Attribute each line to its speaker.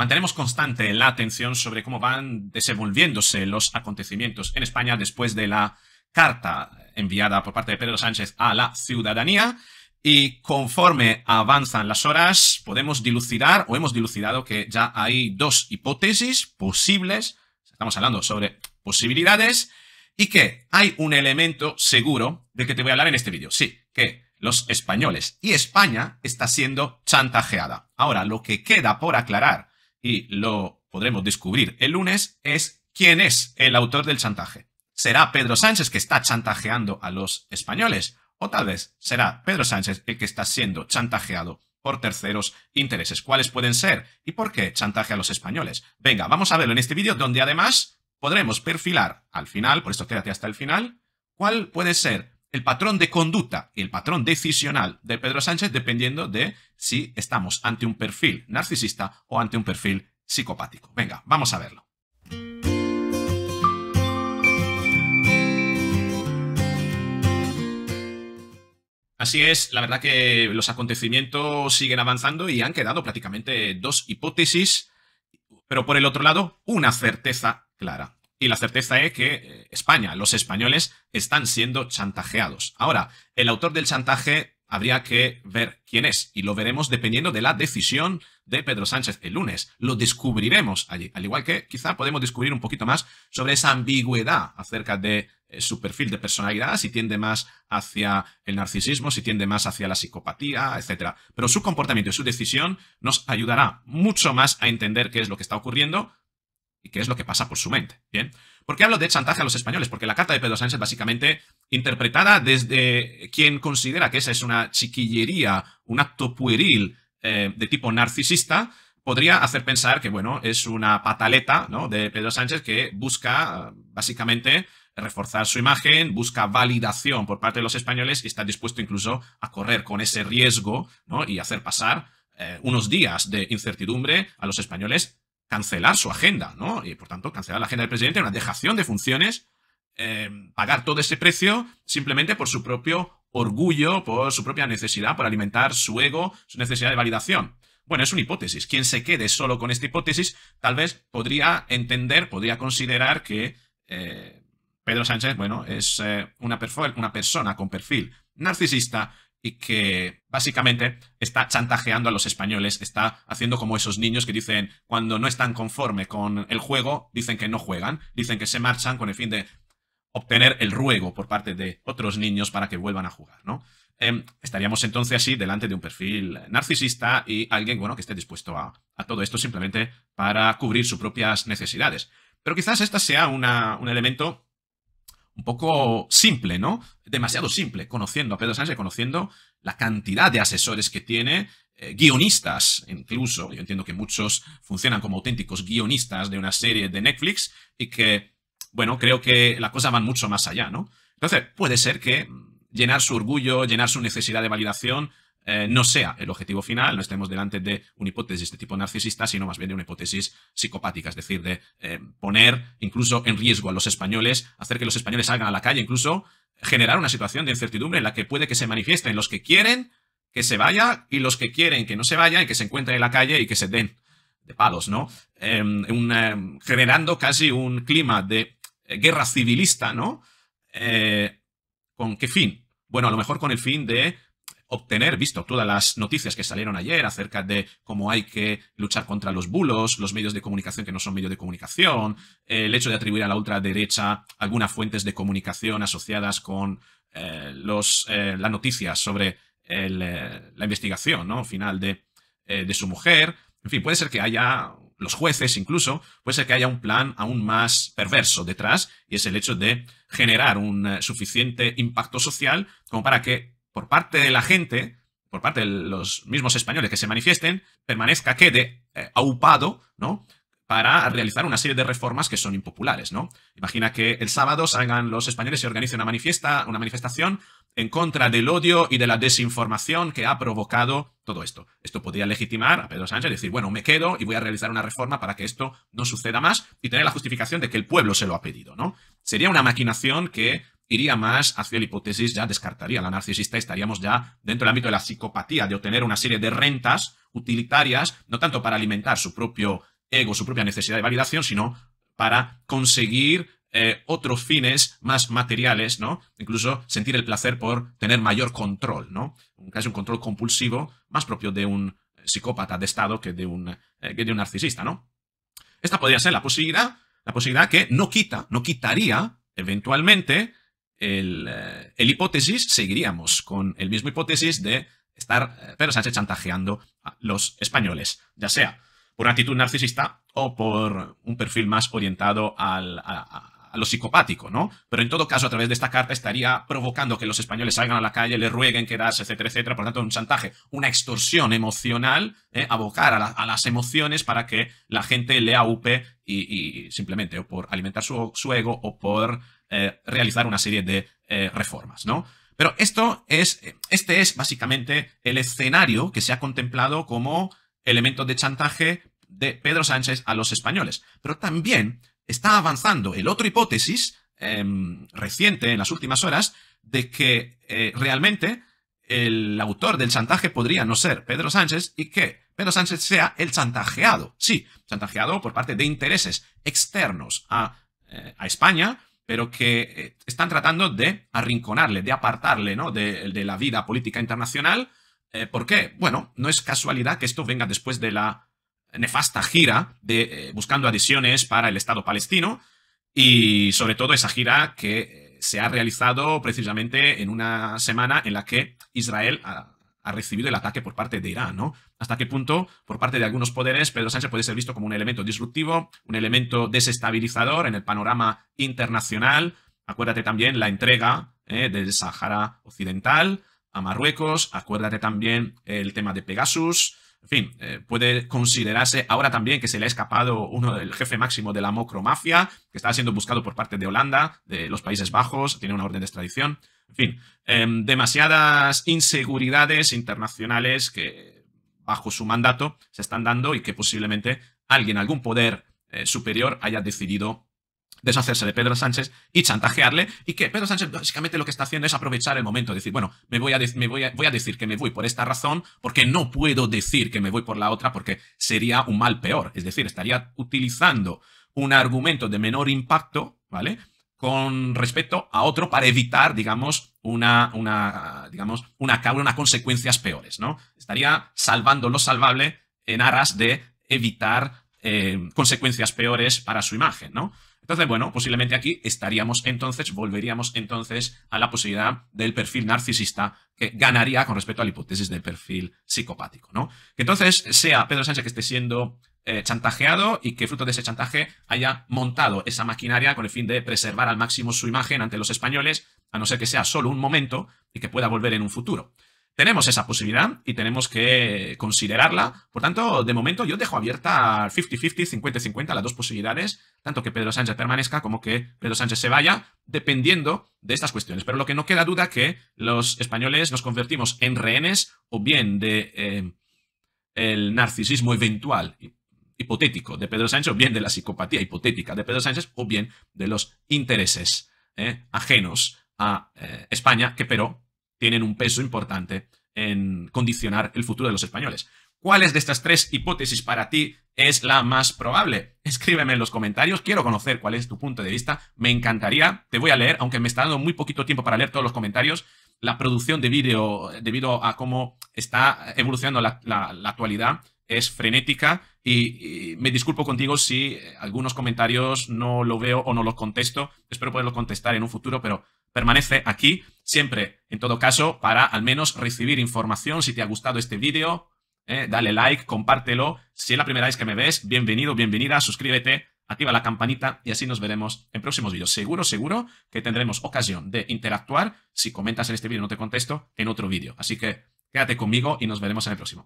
Speaker 1: Mantenemos constante la atención sobre cómo van desenvolviéndose los acontecimientos en España después de la carta enviada por parte de Pedro Sánchez a la ciudadanía y conforme avanzan las horas podemos dilucidar o hemos dilucidado que ya hay dos hipótesis posibles, estamos hablando sobre posibilidades y que hay un elemento seguro del que te voy a hablar en este vídeo. Sí, que los españoles y España está siendo chantajeada. Ahora, lo que queda por aclarar y lo podremos descubrir el lunes, es quién es el autor del chantaje. ¿Será Pedro Sánchez que está chantajeando a los españoles? O tal vez será Pedro Sánchez el que está siendo chantajeado por terceros intereses. ¿Cuáles pueden ser? ¿Y por qué chantaje a los españoles? Venga, vamos a verlo en este vídeo donde además podremos perfilar al final, por esto quédate hasta el final, cuál puede ser el patrón de conducta, y el patrón decisional de Pedro Sánchez dependiendo de si estamos ante un perfil narcisista o ante un perfil psicopático. Venga, vamos a verlo. Así es, la verdad que los acontecimientos siguen avanzando y han quedado prácticamente dos hipótesis, pero por el otro lado, una certeza clara y la certeza es que eh, España, los españoles, están siendo chantajeados. Ahora, el autor del chantaje habría que ver quién es y lo veremos dependiendo de la decisión de Pedro Sánchez el lunes. Lo descubriremos allí, al igual que quizá podemos descubrir un poquito más sobre esa ambigüedad acerca de eh, su perfil de personalidad, si tiende más hacia el narcisismo, si tiende más hacia la psicopatía, etc. Pero su comportamiento y su decisión nos ayudará mucho más a entender qué es lo que está ocurriendo y qué es lo que pasa por su mente. Bien. ¿Por qué hablo de chantaje a los españoles? Porque la carta de Pedro Sánchez, básicamente, interpretada desde quien considera que esa es una chiquillería, un acto pueril eh, de tipo narcisista, podría hacer pensar que, bueno, es una pataleta ¿no? de Pedro Sánchez que busca, básicamente, reforzar su imagen, busca validación por parte de los españoles y está dispuesto incluso a correr con ese riesgo ¿no? y hacer pasar eh, unos días de incertidumbre a los españoles cancelar su agenda, ¿no? Y por tanto, cancelar la agenda del presidente, una dejación de funciones, eh, pagar todo ese precio simplemente por su propio orgullo, por su propia necesidad, por alimentar su ego, su necesidad de validación. Bueno, es una hipótesis. Quien se quede solo con esta hipótesis, tal vez podría entender, podría considerar que eh, Pedro Sánchez, bueno, es eh, una persona con perfil narcisista y que básicamente está chantajeando a los españoles, está haciendo como esos niños que dicen cuando no están conforme con el juego, dicen que no juegan, dicen que se marchan con el fin de obtener el ruego por parte de otros niños para que vuelvan a jugar, ¿no? Em, estaríamos entonces así delante de un perfil narcisista y alguien, bueno, que esté dispuesto a, todo esto simplemente para cubrir sus propias necesidades. Pero quizás esta sea una, un elemento un poco simple, ¿no? Demasiado simple, conociendo a Pedro Sánchez, conociendo la cantidad de asesores que tiene, eh, guionistas incluso. Yo entiendo que muchos funcionan como auténticos guionistas de una serie de Netflix y que, bueno, creo que la cosa va mucho más allá, ¿no? Entonces, puede ser que llenar su orgullo, llenar su necesidad de validación, eh, no sea el objetivo final, no estemos delante de una hipótesis de tipo narcisista, sino más bien de una hipótesis psicopática, es decir, de eh, poner incluso en riesgo a los españoles, hacer que los españoles salgan a la calle, incluso generar una situación de incertidumbre en la que puede que se manifiesten los que quieren que se vaya y los que quieren que no se vaya y que se encuentren en la calle y que se den de palos, ¿no? Em, em, generando casi un clima de eh, guerra civilista, ¿no? ¿Con qué fin? Bueno, a lo mejor con el fin de obtener, visto todas las noticias que salieron ayer acerca de cómo hay que luchar contra los bulos, los medios de comunicación que no son medios de comunicación, el hecho de atribuir a la ultraderecha algunas fuentes de comunicación asociadas con eh, los, eh, las noticias sobre eh, la investigación ¿no? final de, de su mujer. En fin, puede ser que haya los jueces incluso, puede ser que haya un plan aún más perverso detrás, y es el hecho de generar un suficiente impacto social como para que por parte de la gente, por parte de los mismos españoles que se manifiesten, permanezca quede eh, aupado, ¿no? Para realizar una serie de reformas que son impopulares, ¿no? Imagina que el sábado salgan los españoles y organicen una, manifiesta, una manifestación en contra del odio y de la desinformación que ha provocado todo esto. Esto podría legitimar a Pedro Sánchez y decir, bueno, me quedo y voy a realizar una reforma para que esto no suceda más y tener la justificación de que el pueblo se lo ha pedido, ¿no? Sería una maquinación que iría más hacia la hipótesis, ya descartaría la narcisista, y estaríamos ya dentro del ámbito de la psicopatía, de obtener una serie de rentas utilitarias, no tanto para alimentar su propio ego, su propia necesidad de validación, sino para conseguir eh, otros fines más materiales, ¿no? Incluso sentir el placer por tener mayor control, ¿no? Casi un control compulsivo, más propio de un eh, psicópata de Estado que de un, eh, que de un narcisista, ¿no? Esta podría ser la posibilidad, la posibilidad que no quita, no quitaría eventualmente el, eh, el hipótesis, seguiríamos con el mismo hipótesis de estar eh, Pedro Sánchez chantajeando a los españoles, ya sea por una actitud narcisista o por un perfil más orientado a, lo psicopático, ¿no? Pero en todo caso, a través de esta carta estaría provocando que los españoles salgan a la calle, le rueguen quedarse, etcétera, etcétera. Por tanto, un chantaje, una extorsión emocional, eh, abocar a, las emociones para que la gente le aupe y, simplemente o por alimentar su, su ego o por eh, realizar una serie de eh, reformas, ¿no? Pero esto es, este es básicamente el escenario que se ha contemplado como elemento de chantaje de Pedro Sánchez a los españoles. Pero también está avanzando el otro hipótesis em, reciente en las últimas horas de que eh, realmente el autor del chantaje podría no ser Pedro Sánchez y que Pedro Sánchez sea el chantajeado. Sí, chantajeado por parte de intereses externos a, a España pero que eh, están tratando de arrinconarle, de apartarle ¿no? de, la vida política internacional. Eh, ¿Por qué? Bueno, no es casualidad que esto venga después de la nefasta gira de eh, buscando adhesiones para el Estado palestino y sobre todo esa gira que se ha realizado precisamente en una semana en la que Israel ha recibido el ataque por parte de Irán, ¿no? Hasta qué punto, por parte de algunos poderes, Pedro Sánchez puede ser visto como un elemento disruptivo, un elemento desestabilizador en el panorama internacional. Acuérdate también la entrega eh, del Sahara Occidental a Marruecos, acuérdate también el tema de Pegasus, en fin, eh, puede considerarse ahora también que se le ha escapado uno del jefe máximo de la mafia, que estaba siendo buscado por parte de Holanda, de los Países Bajos, tiene una orden de extradición. En fin, em, demasiadas inseguridades internacionales que bajo su mandato se están dando y que posiblemente alguien, algún poder eh, superior haya decidido deshacerse de Pedro Sánchez y chantajearle, y que Pedro Sánchez básicamente lo que está haciendo es aprovechar el momento, decir, bueno, me voy a, me voy voy a decir que me voy por esta razón, porque no puedo decir que me voy por la otra, porque sería un mal peor. Es decir, estaría utilizando un argumento de menor impacto, ¿vale? con respecto a otro para evitar, digamos, una, una, digamos, una, una consecuencias peores, ¿no? Estaría salvando lo salvable en aras de evitar eh, consecuencias peores para su imagen, ¿no? Entonces, bueno, posiblemente aquí estaríamos entonces, volveríamos entonces a la posibilidad del perfil narcisista que ganaría con respecto a la hipótesis del perfil psicopático, ¿no? Que entonces sea Pedro Sánchez que esté siendo eh, chantajeado y que fruto de ese chantaje haya montado esa maquinaria con el fin de preservar al máximo su imagen ante los españoles, a no ser que sea solo un momento y que pueda volver en un futuro tenemos esa posibilidad y tenemos que considerarla. Por tanto, de momento yo dejo abierta 50-50, 50-50 las dos posibilidades, tanto que Pedro Sánchez permanezca como que Pedro Sánchez se vaya, dependiendo de estas cuestiones. Pero lo que no queda duda que los españoles nos convertimos en rehenes o bien de eh, el narcisismo eventual hipotético de Pedro Sánchez, o bien de la psicopatía hipotética de Pedro Sánchez, o bien de los intereses eh, ajenos a eh, España, que pero tienen un peso importante en condicionar el futuro de los españoles. ¿Cuáles de estas tres hipótesis para ti es la más probable? Escríbeme en los comentarios, quiero conocer cuál es tu punto de vista, me encantaría, te voy a leer, aunque me está dando muy poquito tiempo para leer todos los comentarios, la producción de vídeo, debido a cómo está evolucionando la, actualidad, es frenética y, me disculpo contigo si eh, algunos comentarios no lo veo o no los contesto. Espero poderlo contestar en un futuro, pero permanece aquí. Siempre en todo caso, para al menos recibir información, si te ha gustado este vídeo, eh, dale like, compártelo. Si es la primera vez que me ves, bienvenido, bienvenida, suscríbete, activa la campanita y así nos veremos en próximos vídeos. Seguro, seguro que tendremos ocasión de interactuar. Si comentas en este vídeo no te contesto, en otro vídeo. Así que quédate conmigo y nos veremos en el próximo.